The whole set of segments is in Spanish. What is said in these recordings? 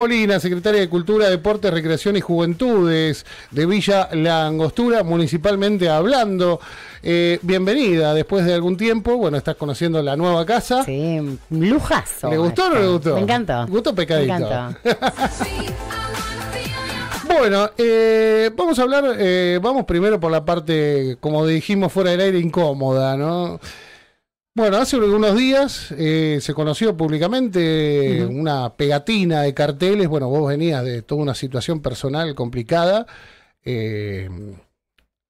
Molina, secretaria de Cultura, Deportes, Recreación y Juventudes de Villa La Angostura, municipalmente hablando. Eh, bienvenida después de algún tiempo. Bueno, estás conociendo la nueva casa. Sí, lujazo. ¿Le gustó o no le gustó? Me encantó. Gusto pecadito. Me encanta. Bueno, eh, vamos a hablar, eh, vamos primero por la parte, como dijimos fuera del aire, incómoda, ¿no? Bueno, hace unos días eh, se conoció públicamente una pegatina de carteles. Bueno, vos venías de toda una situación personal complicada, eh,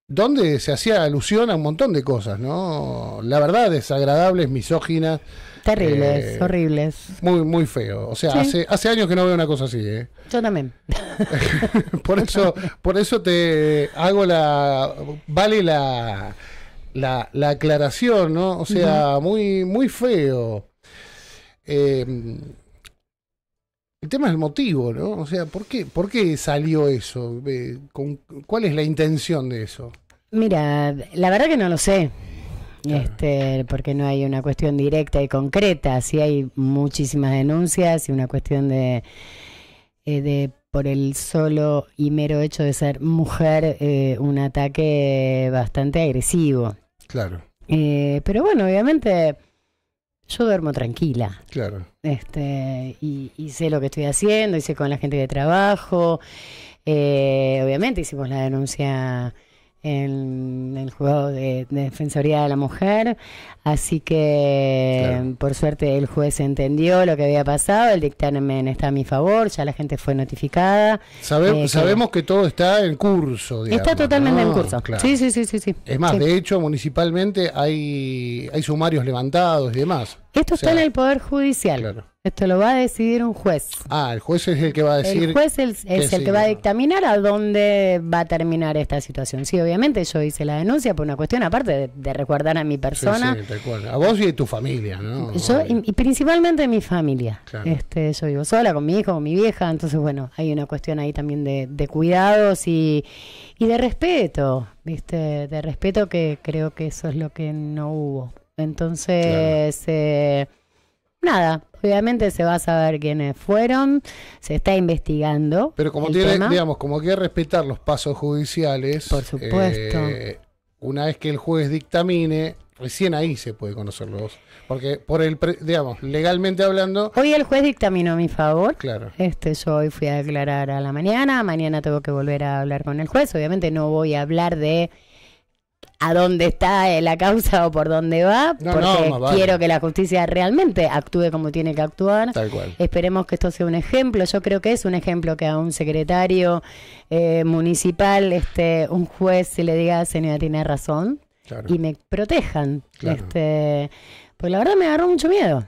donde se hacía alusión a un montón de cosas, ¿no? La verdad, desagradables, misóginas. Terribles, eh, horribles. Muy, muy feo. O sea, hace, hace años que no veo una cosa así, ¿eh? Yo también. por eso, por eso te hago la. Vale la la, la aclaración, ¿no? O sea, muy, muy feo. Eh, el tema es el motivo, ¿no? O sea, ¿por qué, por salió eso? Eh, con, ¿Cuál es la intención de eso? Mira, la verdad que no lo sé. Este, porque no hay una cuestión directa y concreta. Sí hay muchísimas denuncias y una cuestión de, eh, de por el solo y mero hecho de ser mujer, un ataque bastante agresivo. Claro. Eh, pero bueno, obviamente yo duermo tranquila. Claro. Este, y, sé lo que estoy haciendo, y sé con la gente de trabajo. Eh, obviamente hicimos la denuncia en el juego de, Defensoría de la Mujer. Así que, por suerte, el juez entendió lo que había pasado, el dictamen está a mi favor, ya la gente fue notificada. Eh, sabemos que, todo está en curso. está totalmente en curso. Sí, sí, sí, sí, Es más, de hecho, municipalmente hay, hay sumarios levantados y demás. Esto está en el Poder Judicial. Esto lo va a decidir un juez. Ah, el juez es el que va a decir. El juez es, el que va a dictaminar a dónde va a terminar esta situación. Sí, obviamente yo hice la denuncia por una cuestión, aparte de, recordar a mi persona. Sí, sí, A vos y a tu familia, ¿no? Yo, y, principalmente principalmente mi familia. Este, yo vivo sola con mi hijo, con mi vieja, entonces, bueno, hay una cuestión ahí también de, cuidados y, y de respeto, ¿viste? De respeto que creo que eso es lo que no hubo. Entonces, eh, nada, obviamente se va a saber quiénes fueron, se está investigando. Pero como tiene, digamos, como que respetar los pasos judiciales. Por supuesto. Eh, una vez que el juez dictamine, recién ahí se puede conocerlos. Porque por el, digamos, legalmente hablando... Hoy el juez dictaminó a mi favor. Claro. Este, yo hoy fui a declarar a la mañana, mañana tengo que volver a hablar con el juez. Obviamente no voy a hablar de a dónde está eh, la causa o por dónde va, porque quiero que la justicia realmente actúe como tiene que actuar. Esperemos que esto sea un ejemplo. Yo creo que es un ejemplo que a un secretario eh, municipal, este, un juez, se le diga, señora, tiene razón, y me protejan. Este, pues la verdad me agarró mucho miedo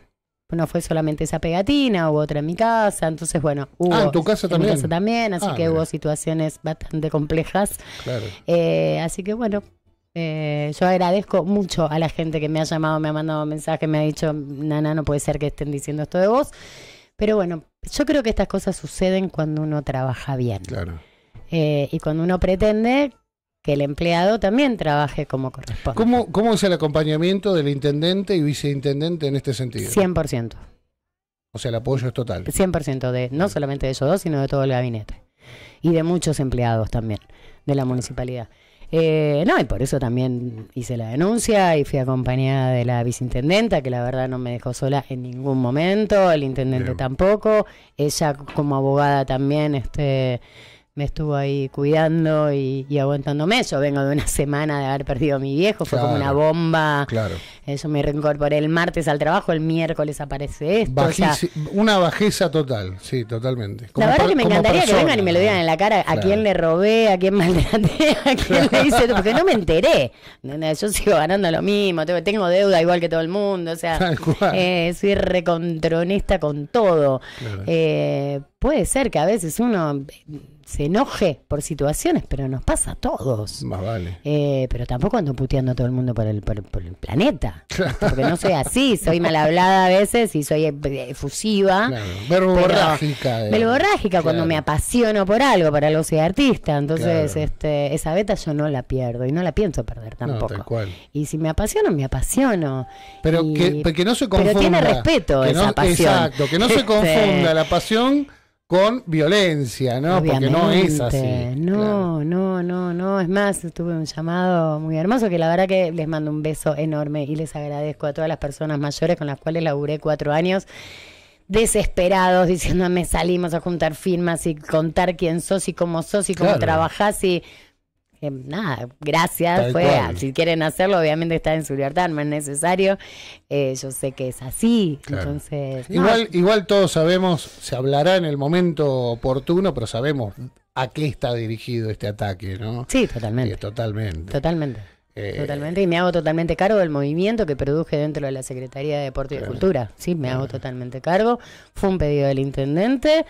no fue solamente esa pegatina, hubo otra en mi casa, entonces bueno, ah, hubo ah, en tu casa también. Mi también, así ah, que hubo situaciones bastante complejas. Claro. Eh, así que bueno, eh, yo agradezco mucho a la gente que me ha llamado, me ha mandado mensajes, me ha dicho, Nana, no puede ser que estén diciendo esto de vos. Pero bueno, yo creo que estas cosas suceden cuando uno trabaja bien. Claro. Eh, y cuando uno pretende que el empleado también trabaje como corresponde. ¿Cómo, es el acompañamiento del intendente y viceintendente en este sentido? 100%. O sea, el apoyo es total. 100% de, no solamente de ellos dos, sino de todo el gabinete. Y de muchos empleados también de la municipalidad. Eh, no, y por eso también hice la denuncia y fui acompañada de la viceintendenta, que la verdad no me dejó sola en ningún momento, el intendente tampoco, ella como abogada también, este me estuvo ahí cuidando y, aguantándome. Yo vengo de una semana de haber perdido a mi viejo, fue como una bomba. Claro eso yo me reincorporé el martes al trabajo, el miércoles aparece esto. una bajeza total, sí, totalmente. la verdad que me encantaría que vengan y me lo digan en la cara a quién le robé, a quién maltraté, a quién le hice, porque no me enteré. Yo sigo ganando lo mismo, tengo deuda igual que todo el mundo, o sea, eh, soy recontronista con todo. Eh, puede ser que a veces uno se enoje por situaciones, pero nos pasa a todos. Más vale. Eh, pero tampoco ando puteando a todo el mundo por el, planeta. Porque no soy así, soy mal hablada a veces y soy eh, efusiva. Verborrágica. Eh. Verborrágica cuando me apasiono por algo, para algo soy artista. Entonces, este, esa beta yo no la pierdo y no la pienso perder tampoco. Y si me apasiono, me apasiono. Pero, que, no se confunda. Pero tiene respeto esa pasión. Exacto, que no se este, confunda la pasión con violencia, ¿no? Porque no es así. No, no, no, no. Es más, tuve un llamado muy hermoso que la verdad que les mando un beso enorme y les agradezco a todas las personas mayores con las cuales laburé cuatro años desesperados diciéndome salimos a juntar firmas y contar quién sos y cómo sos y cómo trabajás y nada, gracias. fue, si quieren hacerlo, obviamente está en su libertad, no es necesario. Eh, yo sé que es así. Entonces. Igual, igual todos sabemos, se hablará en el momento oportuno, pero sabemos a qué está dirigido este ataque, ¿no? Sí, totalmente. Eh, totalmente. Eh, totalmente. y me hago totalmente cargo del movimiento que produje dentro de la Secretaría de Deporte y Cultura. Sí, me hago totalmente cargo. Fue un pedido del intendente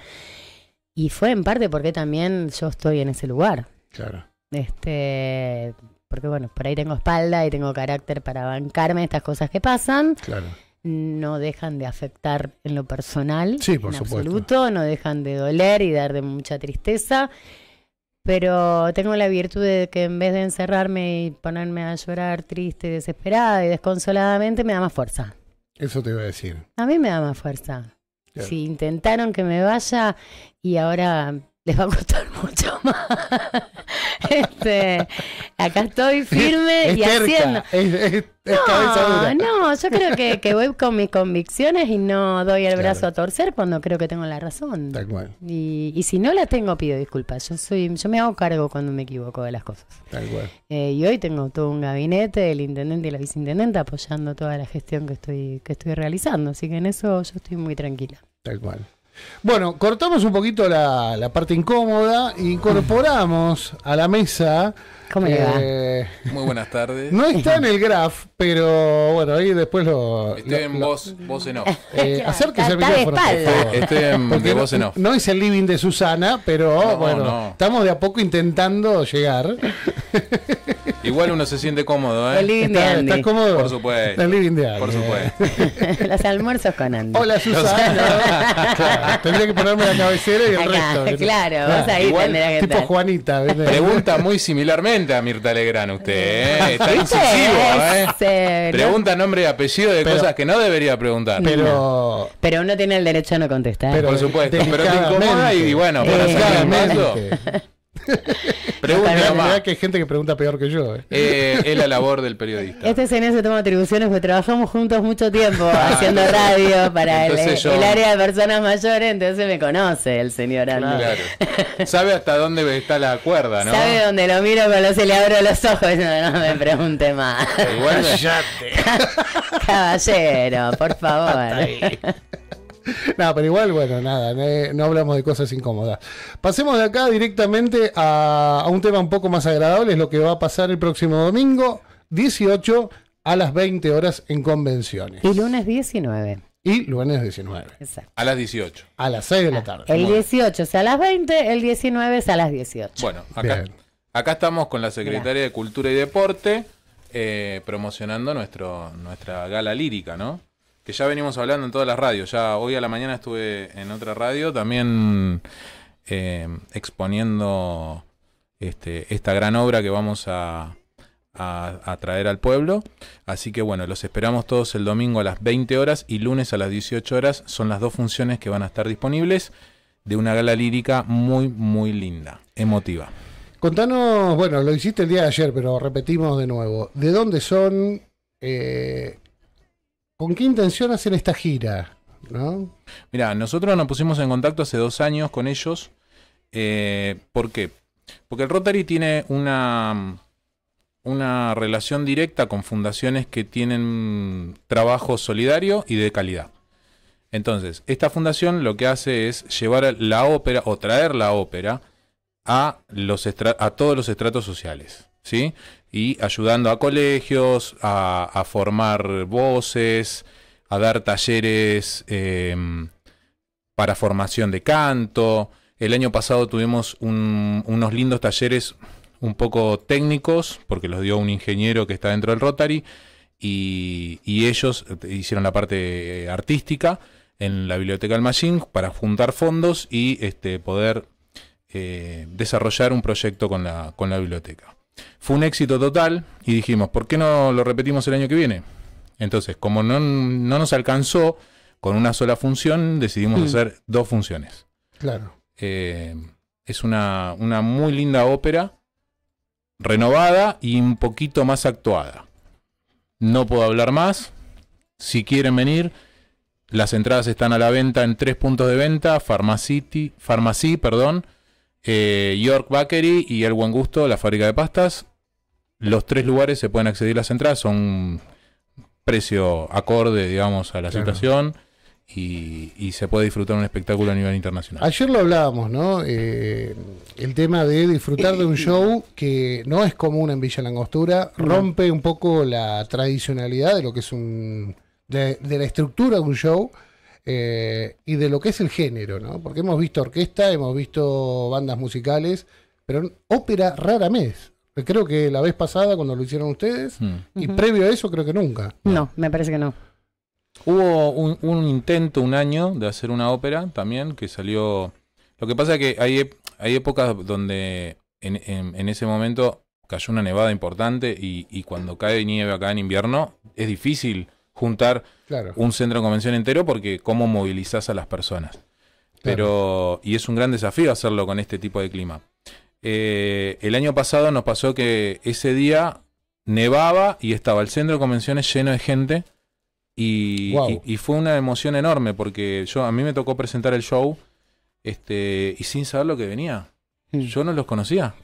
y fue en parte porque también yo estoy en ese lugar. Claro. Este, porque bueno, por ahí tengo espalda y tengo carácter para bancarme estas cosas que pasan. Claro. No dejan de afectar en lo personal, por absoluto, no dejan de doler y dar de mucha tristeza. Pero tengo la virtud de que en vez de encerrarme y ponerme a llorar triste, desesperada y desconsoladamente, me da más fuerza. Eso te iba a decir. A mí me da más fuerza. Si intentaron que me vaya y ahora les va a gustar mucho más. este, acá estoy firme y haciendo. no, yo creo que, voy con mis convicciones y no doy el brazo a torcer cuando creo que tengo la razón. Tal cual. Y, si no la tengo, pido disculpas. Yo soy, yo me hago cargo cuando me equivoco de las cosas. Tal cual. Eh, y hoy tengo todo un gabinete, el intendente y la viceintendente apoyando toda la gestión que estoy, que estoy realizando. Así que en eso yo estoy muy tranquila. Tal cual. Bueno, cortamos un poquito la, parte incómoda, e incorporamos a la mesa ¿Cómo le va? Eh, muy buenas tardes. No está en el graph, pero bueno, ahí después lo. Estoy en voz, voz en off. Eh, eh acérquese al micrófono. Estoy, estoy en voz en off. No, es el living de Susana, pero bueno, estamos de a poco intentando llegar. Igual uno se siente cómodo, ¿eh? El living de Andy. ¿Estás cómodo? Por supuesto. El living de Andy. Por eh. supuesto. Los almuerzos con Andy. Hola, Susana. tendría que ponerme la cabecera y el resto. Claro, claro, vos ahí Tipo Juanita. Pregunta muy similarmente a Mirta Legrán usted, eh. Eh, Está incisivo, eh. Pregunta nombre y apellido de cosas que no debería preguntar. Pero pero uno tiene el derecho a no contestar. Por supuesto, pero te incomoda y, bueno, para Pregunta más. que hay gente que pregunta peor que yo. Eh. Eh, es la labor del periodista. Este señor se toma atribuciones porque trabajamos juntos mucho tiempo ah. haciendo radio para el, área de personas mayores, entonces me conoce el señor Sabe hasta dónde está la cuerda, ¿no? Sabe dónde lo miro cuando se le abro los ojos. No, no me pregunte más. Igual Caballero, por favor. no, pero igual, bueno, nada, no, hablamos de cosas incómodas. Pasemos de acá directamente a, un tema un poco más agradable, es lo que va a pasar el próximo domingo, 18 a las 20 horas en convenciones. Y lunes 19. Y lunes 19. Exacto. A las 18. A las 6 de la ah, tarde. el 18 sea, a las 20, el 19 sea a las 18. Bueno, acá, estamos con la Secretaria de Cultura y Deporte eh, promocionando nuestro, nuestra gala lírica, ¿no? ya venimos hablando en todas las radios. Ya hoy a la mañana estuve en otra radio también eh, exponiendo este, esta gran obra que vamos a, a, traer al pueblo. Así que bueno, los esperamos todos el domingo a las 20 horas y lunes a las 18 horas. Son las dos funciones que van a estar disponibles de una gala lírica muy, muy linda, emotiva. Contanos, bueno, lo hiciste el día de ayer, pero repetimos de nuevo, ¿de dónde son? Eh, ¿Con qué intención hacer esta gira? ¿No? Mira, nosotros nos pusimos en contacto hace dos años con ellos. Eh, ¿Por qué? Porque el Rotary tiene una, una relación directa con fundaciones que tienen trabajo solidario y de calidad. Entonces, esta fundación lo que hace es llevar la ópera o traer la ópera a, los a todos los estratos sociales. ¿sí? Y ayudando a colegios, a, formar voces, a dar talleres em, para formación de canto. El año pasado tuvimos unos lindos talleres un poco técnicos, porque los dio un ingeniero que está dentro del Rotary, y, ellos hicieron la parte artística en la biblioteca del Machine para juntar fondos y este, poder eh, desarrollar un proyecto con la biblioteca. Fue un éxito total y dijimos, ¿por qué no lo repetimos el año que viene? Entonces, como no, nos alcanzó con una sola función, decidimos mm. hacer dos funciones. Claro. Eh, es una, muy linda ópera, renovada y un poquito más actuada. No puedo hablar más. Si quieren venir, las entradas están a la venta en tres puntos de venta, Farmacy, perdón, eh, York Bakery y El Buen Gusto, la fábrica de pastas. Los tres lugares se pueden acceder a las entradas, son precio acorde, digamos, a la situación. Y, se puede disfrutar un espectáculo a nivel internacional. Ayer lo hablábamos, ¿no? Eh, el tema de disfrutar de un show que no es común en Villa Langostura, rompe un poco la tradicionalidad de lo que es un. de la estructura de un show eh, y de lo que es el género, ¿no? Porque hemos visto orquesta, hemos visto bandas musicales, pero ópera rara vez. Creo que la vez pasada cuando lo hicieron ustedes, mm. y previo a eso creo que nunca. No, me parece que no. Hubo un, intento un año de hacer una ópera también que salió... Lo que pasa es que hay, hay épocas donde en, ese momento cayó una nevada importante y, y, cuando cae nieve acá en invierno es difícil juntar un centro de convención entero porque cómo movilizás a las personas. Pero, y es un gran desafío hacerlo con este tipo de clima. Eh, el año pasado nos pasó que ese día nevaba y estaba el centro de convenciones lleno de gente. Y, fue una emoción enorme porque yo a mí me tocó presentar el show este, y sin saber lo que venía. Hmm. Yo no los conocía.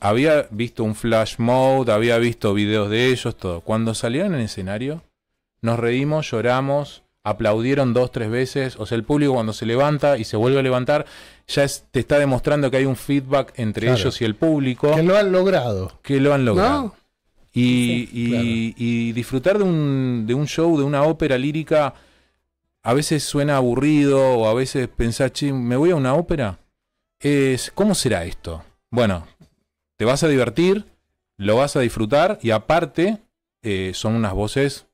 había visto un flash mode, había visto videos de ellos, todo. Cuando salieron en el escenario, nos reímos, lloramos, aplaudieron dos, tres veces. O sea, el público cuando se levanta y se vuelve a levantar, ya te está demostrando que hay un feedback entre ellos y el público. Que lo han logrado. Que lo han logrado. Y, disfrutar de un, show, de una ópera lírica, a veces suena aburrido o a veces pensás, che, me voy a una ópera. Es, ¿Cómo será esto? Bueno, te vas a divertir, lo vas a disfrutar y aparte eh, son unas voces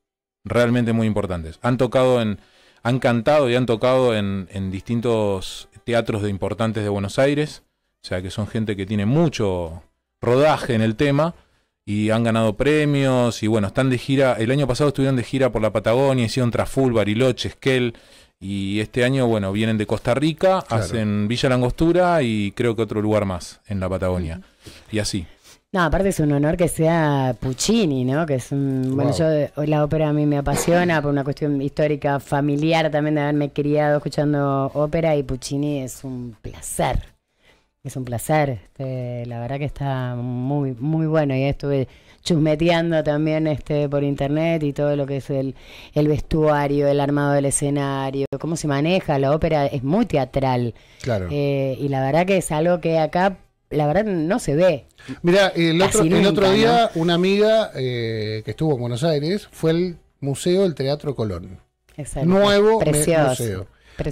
realmente muy importantes. Han tocado en, han cantado y han tocado en, distintos teatros de importantes de Buenos Aires, o sea que son gente que tiene mucho rodaje en el tema y han ganado premios y bueno, están de gira, el año pasado estuvieron de gira por la Patagonia, hicieron Traful, Bariloche, Esquel y este año, bueno, vienen de Costa Rica, hacen Villa Langostura y creo que otro lugar más en la Patagonia. Y así. No, aparte es un honor que sea Puccini, ¿no? Que es un. Bueno, yo la ópera a mí me apasiona por una cuestión histórica, familiar también de haberme criado escuchando ópera y Puccini es un placer. Es un placer. Este, la verdad que está muy, muy bueno. Y estuve chusmeteando también este por internet y todo lo que es el, vestuario, el armado del escenario, cómo se maneja la ópera, es muy teatral. Claro. Eh, y la verdad que es algo que acá la verdad no se ve. Mira, el otro, día una amiga eh, que estuvo en Buenos Aires fue al Museo del Teatro Colón. Exacto. Nuevo Precioso. museo.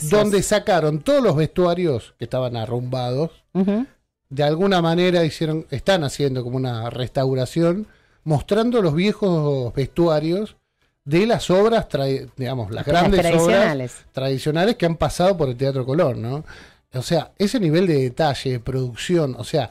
Donde sacaron todos los vestuarios que estaban arrumbados. De alguna manera hicieron, están haciendo como una restauración, mostrando los viejos vestuarios de las obras, digamos, las grandes tradicionales. obras tradicionales que han pasado por el Teatro Colón, ¿no? O sea, ese nivel de detalle, de producción, o sea,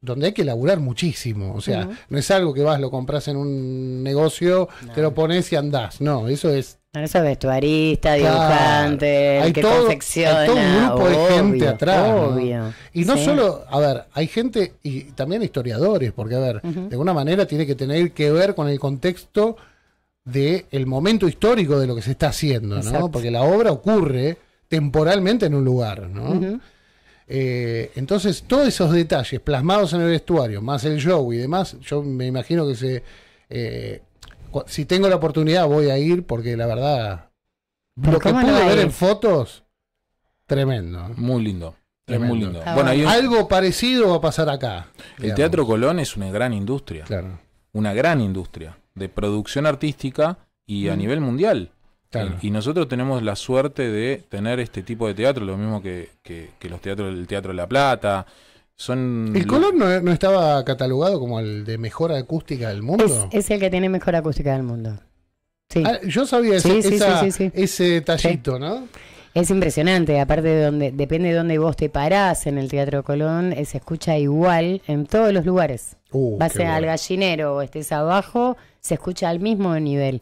donde hay que laburar muchísimo. O sea, no es algo que vas, lo compras en un negocio, te lo pones y andás. No, eso es. Eso es vestuarista, dibujante, hay que todo, confecciona. Hay todo un grupo de gente atrás. Y no solo, a ver, hay gente, y también historiadores, porque, a ver, de alguna manera tiene que tener que ver con el contexto del el momento histórico de lo que se está haciendo, ¿no? Porque la obra ocurre temporalmente en un lugar, ¿no? Eh, entonces, todos esos detalles plasmados en el vestuario, más el show y demás, yo me imagino que se. Eh, si tengo la oportunidad, voy a ir, porque la verdad. Lo que pude ver en fotos, tremendo. Muy lindo. muy lindo. Bueno, Algo parecido va a pasar acá. El Teatro Colón es una gran industria. Una gran industria de producción artística y a nivel mundial. Y, nosotros tenemos la suerte de tener este tipo de teatro, lo mismo que, que, los teatros del Teatro de La Plata. Son ¿El Colón no, estaba catalogado como el de mejor acústica del mundo? Es, el que tiene mejor acústica del mundo. Ah, yo sabía ese, tallito, ¿no? Es impresionante, aparte de donde, depende de dónde vos te parás en el Teatro Colón, eh, se escucha igual en todos los lugares. Uh, al gallinero o estés abajo, se escucha al mismo nivel.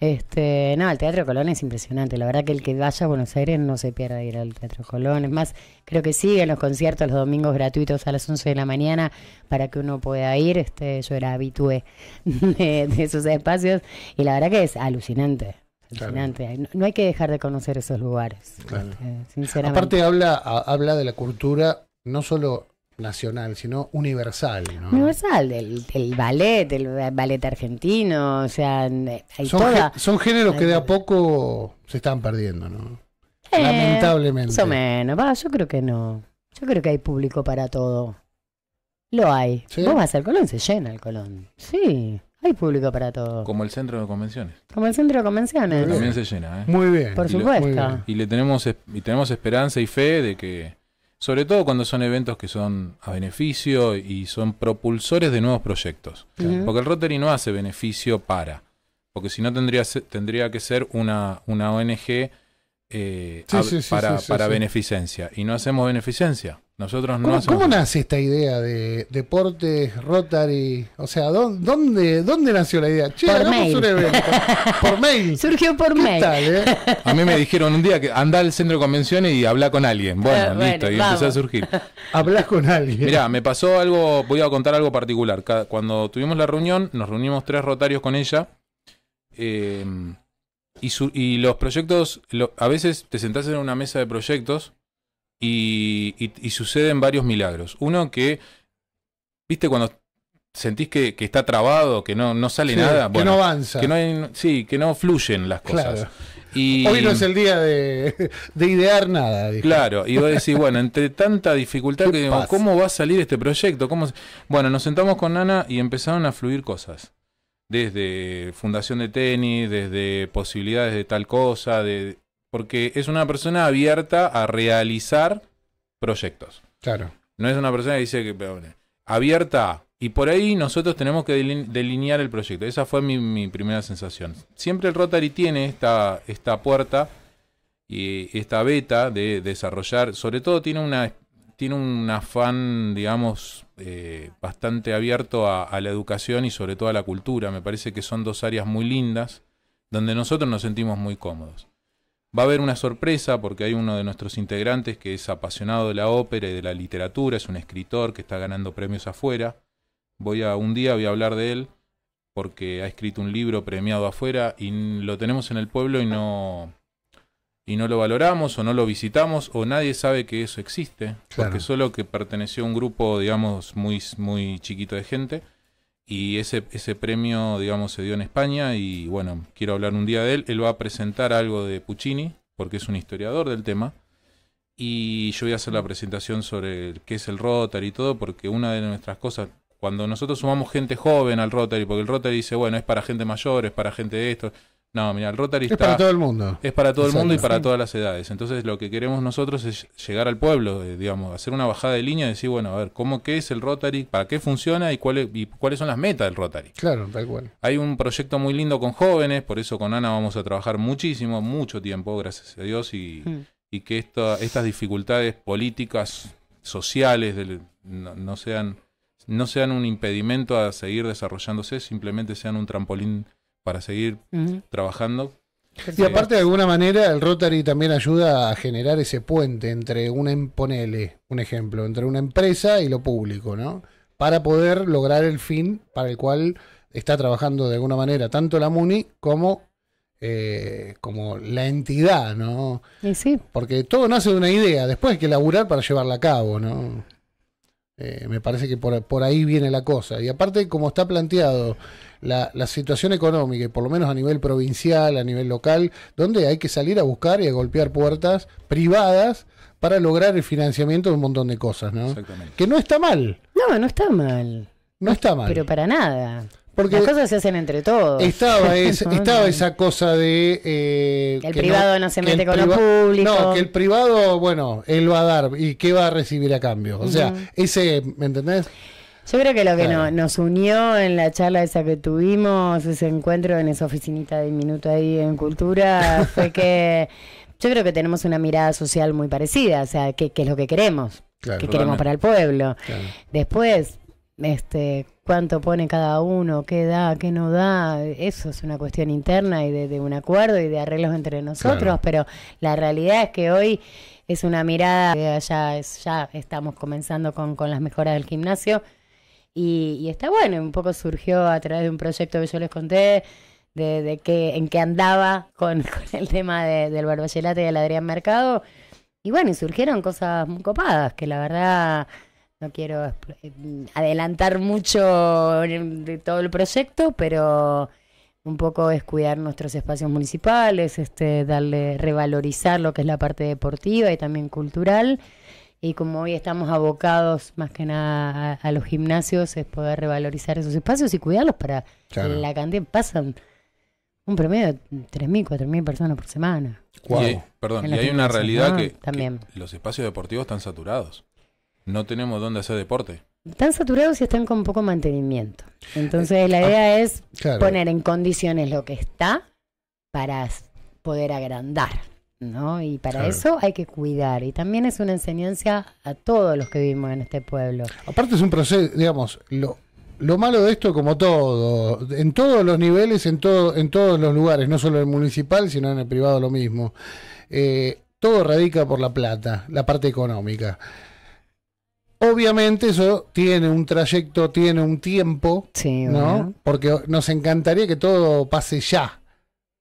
Este, no, el Teatro Colón es impresionante. La verdad que el que vaya a Buenos Aires no se pierda ir al Teatro Colón. Es más, creo que siguen los conciertos los domingos gratuitos a las 11 de la mañana para que uno pueda ir. Este, yo era habitué de, esos espacios y la verdad que es alucinante. Alucinante. No, hay que dejar de conocer esos lugares. Este, Aparte habla, habla de la cultura no solo nacional, sino universal. ¿no? Universal, del, ballet, el ballet argentino, o sea, son, géneros que de a eh, poco se están perdiendo, ¿no? Eh, Lamentablemente. Más o menos, va. yo creo que no. Yo creo que hay público para todo. Lo hay. Vos vas al Colón, se llena el Colón. Sí, hay público para todo. Como el centro de convenciones. Como el centro de convenciones. También se llena, ¿eh? Muy bien. Por supuesto. Y le tenemos, y tenemos esperanza y fe de que sobre todo cuando son eventos que son a beneficio y son propulsores de nuevos proyectos. Porque el Rotary no hace beneficio para, porque si no tendría, tendría que ser una, una ONG eh, para, beneficencia. Y no hacemos beneficencia. Nosotros no ¿Cómo, nace esta idea de deportes, Rotary? O sea, ¿dónde, dónde nació la idea? Che, por un evento. Por mail. Surgió por eh? A mí me dijeron un día que anda al centro de convenciones y habla con alguien. Bueno, eh, listo, y empezó a surgir. Hablas con alguien. Mirá, me pasó algo, voy a contar algo particular. Cuando tuvimos la reunión, nos reunimos tres rotarios con ella. Eh, y, los proyectos, a veces te sentás en una mesa de proyectos y, y, suceden varios milagros. Uno que, viste, cuando sentís que, está trabado, que no, no sale nada. Bueno, que no avanza. Que no sí, que no fluyen las cosas. Y, Hoy no es el día de, de idear nada. Claro, y vos decís, bueno, entre tanta dificultad que ¿cómo va a salir este proyecto? ¿Cómo... Bueno, nos sentamos con Nana y empezaron a fluir cosas desde fundación de tenis, desde posibilidades de tal cosa, de, porque es una persona abierta a realizar proyectos. Claro. No es una persona que dice que bueno, abierta y por ahí nosotros tenemos que delinear el proyecto. Esa fue mi, primera sensación. Siempre el Rotary tiene esta, esta puerta y esta beta de desarrollar, sobre todo tiene una tiene un afán, digamos, eh, bastante abierto a, la educación y sobre todo a la cultura. Me parece que son dos áreas muy lindas donde nosotros nos sentimos muy cómodos. Va a haber una sorpresa porque hay uno de nuestros integrantes que es apasionado de la ópera y de la literatura, es un escritor que está ganando premios afuera. Voy a un día voy a hablar de él porque ha escrito un libro premiado afuera y lo tenemos en el pueblo y no y no lo valoramos o no lo visitamos o nadie sabe que eso existe, porque solo que perteneció a un grupo, digamos, muy, muy chiquito de gente. Y ese, ese premio, digamos, se dio en España y bueno, quiero hablar un día de él. Él va a presentar algo de Puccini, porque es un historiador del tema. Y yo voy a hacer la presentación sobre qué es el Rotary y todo, porque una de nuestras cosas, cuando nosotros sumamos gente joven al Rotary, porque el Rotary dice, bueno, es para gente mayor, es para gente de esto, no, mira, el Rotary es para todo el mundo. Es para todo el mundo y para todas las edades. Entonces, lo que queremos nosotros es llegar al pueblo, eh, digamos, hacer una bajada de línea y decir, bueno, a ver, ¿cómo qué es el Rotary? ¿Para qué funciona y, cuáles y cuáles son las metas del Rotary? Claro, tal cual. Hay un proyecto muy lindo con jóvenes, por eso con Ana vamos a trabajar muchísimo, mucho tiempo, gracias a Dios, y, mm. que estas dificultades políticas, sociales, del, no, sean, no sean un impedimento a seguir desarrollándose, simplemente sean un trampolín para seguir trabajando. Y aparte, de alguna manera, el Rotary también ayuda a generar ese puente entre una, em-, ponele, un ejemplo, entre una empresa y lo público, ¿no? Para poder lograr el fin para el cual está trabajando de alguna manera tanto la MUNI como, eh, como la entidad, ¿no? sí. Porque todo nace de una idea, después hay que laburar para llevarla a cabo, ¿no? Eh, me parece que por, ahí viene la cosa. Y aparte, como está planteado la, la, situación económica, y por lo menos a nivel provincial, a nivel local, donde hay que salir a buscar y a golpear puertas privadas para lograr el financiamiento de un montón de cosas, ¿no? Exactamente. Que no está mal. No, no está mal. No está mal. Pero para nada. Porque Las cosas se hacen entre todos. Estaba, esa cosa de... Eh, el privado no, se mete con lo público. No, que el privado, bueno, él va a dar y qué va a recibir a cambio. O sea, ese, ¿me entendés? Yo creo que lo que nos unió en la charla esa que tuvimos, ese encuentro en esa oficinita de minuto ahí en Cultura, fue que yo creo que tenemos una mirada social muy parecida, o sea, qué, es lo que queremos, qué queremos para el pueblo. Después, este cuánto pone cada uno, qué da, qué no da, eso es una cuestión interna y de, un acuerdo y de arreglos entre nosotros, pero la realidad es que hoy es una mirada, ya, estamos comenzando con, con las mejoras del gimnasio y, está bueno, un poco surgió a través de un proyecto que yo les conté. De, que, en qué andaba con, el tema del barbellate y del Adrián Mercado. Y bueno, surgieron cosas muy copadas, que la verdad no quiero eh, adelantar mucho de todo el proyecto, pero un poco es cuidar nuestros espacios municipales, este, darle, revalorizar lo que es la parte deportiva y también cultural. Y como hoy estamos abocados más que nada a, los gimnasios, es poder revalorizar esos espacios y cuidarlos para la cantidad pasan un promedio de 3.000, 4.000 personas por semana. Y, perdón, hay una realidad Que los espacios deportivos están saturados. No tenemos dónde hacer deporte. Están saturados y están con poco mantenimiento. Entonces la eh, idea ah, es poner en condiciones lo que está para poder agrandar, ¿no? Y para eso hay que cuidar. Y también es una enseñanza a todos los que vivimos en este pueblo. Aparte es un proceso, digamos, lo, malo de esto como todo, en todos los niveles, en, todo, en todos los lugares, no solo en el municipal, sino en el privado lo mismo. Eh, todo radica por la plata, la parte económica. Obviamente eso tiene un trayecto, tiene un tiempo, ¿no? Porque nos encantaría que todo pase ya,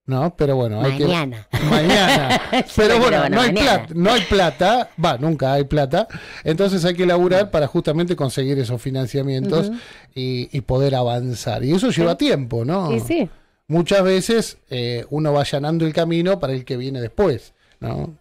¿no? Pero bueno, hay Que... Mañana. Pero bueno, no, hay plata, no hay plata, va, nunca hay plata. Entonces hay que laburar para justamente conseguir esos financiamientos y, poder avanzar. Y eso lleva tiempo, ¿no? Sí, sí. Muchas veces eh, uno va allanando el camino para el que viene después, ¿no?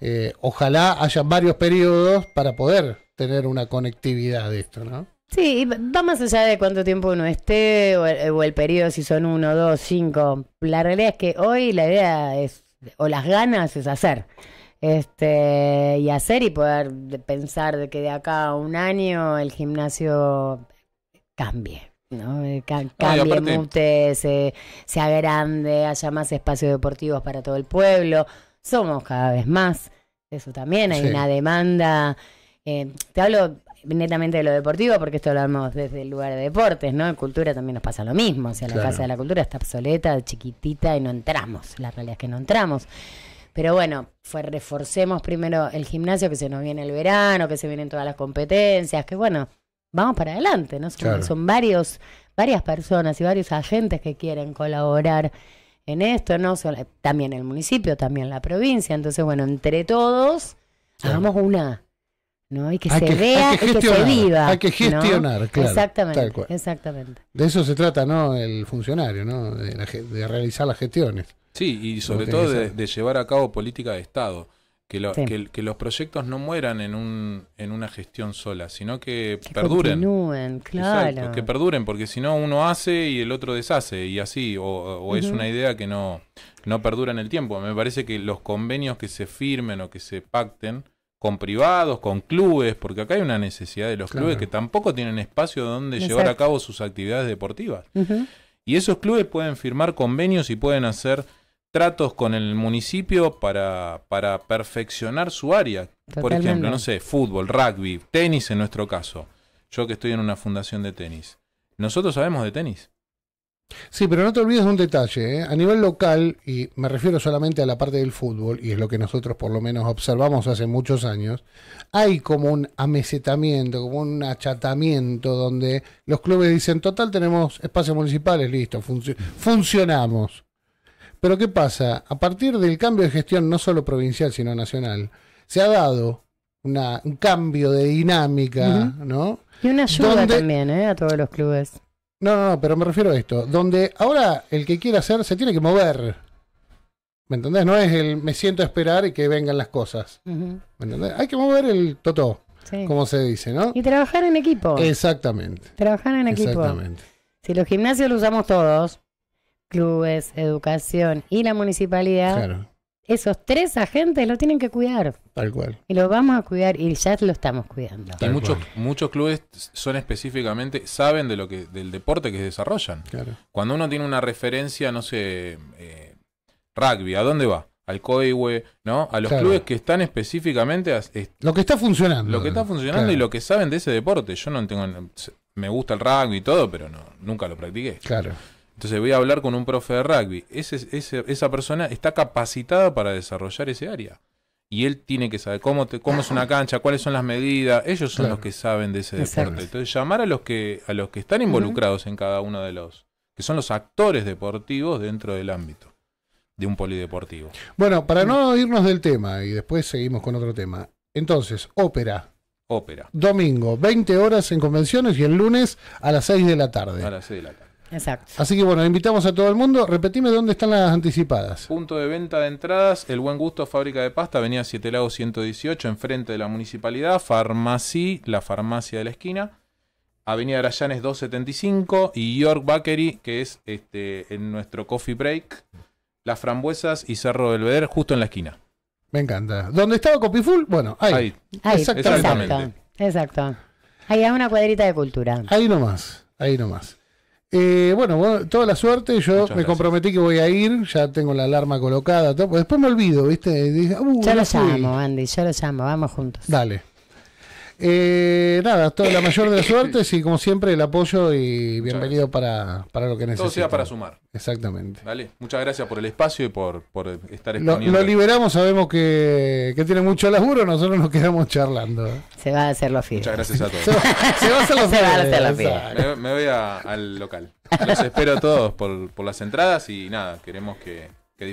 Eh, ojalá haya varios periodos para poder tener una conectividad de esto, ¿no? Sí, va más allá de cuánto tiempo uno esté o el, o periodo, si son uno, dos, cinco. La realidad es que hoy la idea es, o las ganas es hacer este y hacer y poder pensar de que de acá a un año el gimnasio cambie. ¿no? Cambie, mute, se, sea grande, haya más espacios deportivos para todo el pueblo somos cada vez más. Eso también hay una demanda. Eh, te hablo netamente de lo deportivo, porque esto lo hablamos desde el lugar de deportes, ¿no? En cultura también nos pasa lo mismo. O sea, la Casa de la Cultura está obsoleta, chiquitita y no entramos. La realidad es que no entramos. Pero bueno, fue, reforcemos primero el gimnasio, que se nos viene el verano, que se vienen todas las competencias, que bueno, vamos para adelante, ¿no? Son, varios, varias personas y varios agentes que quieren colaborar en esto, ¿no? También el municipio, también la provincia. Entonces, bueno, entre todos, hagamos una. ¿no? Y que se vea y que se viva. Hay que gestionar, claro. Exactamente, exactamente. De eso se trata, ¿no? El funcionario, ¿no? De, realizar las gestiones. Sí, y sobre todo de, de, llevar a cabo política de Estado. Que, que, los proyectos no mueran en, un, en una gestión sola, sino que, que perduren. claro. que perduren, porque si no uno hace y el otro deshace, y así, o, es una idea que no, no perdura en el tiempo. Me parece que los convenios que se firmen o que se pacten con privados, con clubes, porque acá hay una necesidad de los clubes que tampoco tienen espacio donde llevar a cabo sus actividades deportivas. Y esos clubes pueden firmar convenios y pueden hacer tratos con el municipio para, para perfeccionar su área. Por ejemplo, no sé, fútbol, rugby, tenis en nuestro caso. Yo que estoy en una fundación de tenis. Nosotros sabemos de tenis. Sí, pero no te olvides de un detalle. ¿eh? A nivel local, y me refiero solamente a la parte del fútbol, y es lo que nosotros por lo menos observamos hace muchos años, hay como un amesetamiento, como un achatamiento, donde los clubes dicen, total, tenemos espacios municipales, listo, funcionamos. Pero ¿qué pasa? A partir del cambio de gestión, no solo provincial, sino nacional, se ha dado un cambio de dinámica, ¿no? Y una ayuda también, ¿eh? A todos los clubes. No, no, no, pero me refiero a esto. Donde ahora el que quiera hacer se tiene que mover. ¿Me entendés? No es el me siento a esperar y que vengan las cosas. ¿Me entendés? Hay que mover el totó, como se dice, ¿no? Y trabajar en equipo. Exactamente. Trabajar en equipo. Exactamente. Si los gimnasios los usamos todos, clubes, educación y la municipalidad, claro. esos tres agentes lo tienen que cuidar. Tal cual. Y lo vamos a cuidar y ya lo estamos cuidando. muchos, muchos clubes son específicamente, saben de lo que, del deporte que desarrollan. Claro. Cuando uno tiene una referencia, no sé, eh, rugby, ¿a dónde va? al COIWE, ¿no? A los clubes que están específicamente... lo que está funcionando. Lo que está funcionando y lo que saben de ese deporte. Yo no tengo... Me gusta el rugby y todo, pero no, nunca lo practiqué. Claro. Entonces voy a hablar con un profe de rugby. esa persona está capacitada para desarrollar ese área. Y él tiene que saber cómo, es una cancha, cuáles son las medidas. Ellos son los que saben de ese deporte. Entonces llamar a los que, a los que están involucrados en cada uno de los, que son los actores deportivos dentro del ámbito de un polideportivo. Bueno, para no irnos del tema y después seguimos con otro tema. Entonces, ópera. Ópera. Domingo, 20 horas en convenciones y el lunes a las 6 de la tarde. A las 6 de la tarde. Exacto. Así que bueno, invitamos a todo el mundo. Repetime dónde están las anticipadas. Punto de venta de entradas, El Buen Gusto Fábrica de Pasta, Avenida Siete Lagos 118, enfrente de la municipalidad, Farmací, la farmacia de la esquina. Avenida Arayanes 275 y York Bakery, que es este, en nuestro coffee break, Las Frambuesas y Cerro del Belvedere, justo en la esquina. Me encanta. ¿Dónde estaba Copyful? Bueno, ahí. ahí. Exactamente. Exacto. Ahí hay una cuadrita de cultura. Ahí nomás, ahí nomás. Eh, bueno, toda la suerte. Yo me comprometí que voy a ir. Ya tengo la alarma colocada. Después me olvido, ¿viste? Digo, uh, yo los amo, Andy. Yo los amo. Vamos juntos. Dale. Eh, nada, toda la mayor de las suertes y como siempre el apoyo y bienvenido para, lo que necesites. Todo sea para sumar. Exactamente. Vale, muchas gracias por el espacio y por, estar exponiendo. Lo, liberamos, sabemos que, tiene mucho laburo, nosotros nos quedamos charlando. Se va a hacer los fiesta Muchas gracias a todos. se, va, a hacer los me, voy al local. Los espero a todos por las entradas y nada, queremos que